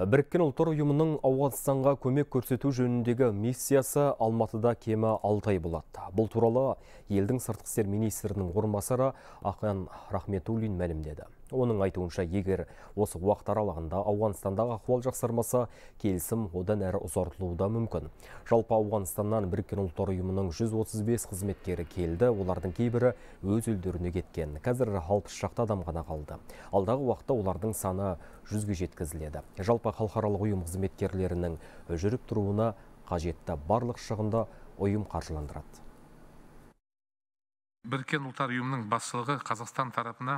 біріккен ұлттар ұйымының ауғанстанға көмек көрсету жөніндегі миссиясы алматыда кемі алты ай болады бұл туралы елдің сыртқы істер министрінің орынбасары ақан рахметуллин мәлімдеді оның айтуынша егер осы уақыт аралығында ауғанстандағы ахуал жақсармаса келісім одан әрі ұзартылуы да мүмкін жалпы ауғанстаннан біріккен ұлттар ұйымының 135 қызметкері келді олардың кейбірі өз елдеріне кеткен қазір алпыс шақты адам ғана қалды алдағы уақытта олардың саны жүзге жеткізіледі жалпы еуропа халықаралық ұйым қызметкерлерінің жүріп тұруына қажетті барлық шығынды ұйым қаржыландырады біріккен ұлттар ұйымының басшылығы қазақстан тарапына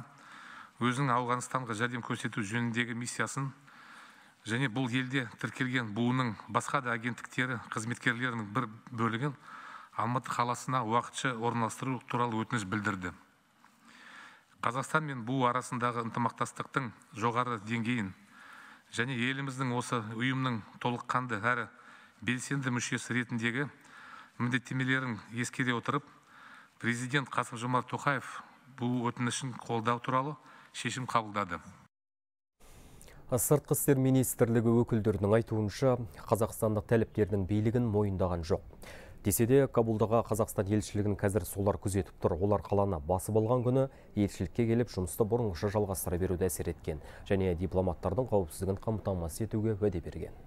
өзінің ауғанстанға жәрдем көрсету жөніндегі миссиясын және бұл елде тіркелген буының басқа да агенттіктері қызметкерлерінің бір бөлігін алматы қаласына уақытша орналастыру туралы өтініш білдірді қазақстан мен бұұ арасындағы ынтымақтастықтың жоғары деңгейін және еліміздің осы ұйымның толыққанды әрі белсенді мүшесі ретіндегі міндеттемелерін ескере отырып президент қасым жомарт тоқаев бұл өтінішін қолдау туралы шешім қабылдады сыртқы істер министрлігі өкілдерінің айтуынша қазақстандық тәліптердің билігін мойындаған жоқ десе де кабулдағы қазақстан елшілігін қазір солар күзетіп тұр олар қаланы басып алған күні елшілікке келіп жұмысты бұрынғыша жалғастыра беруді әсер еткен және дипломаттардың қауіпсіздігін қамтамасыз етуге уәде берген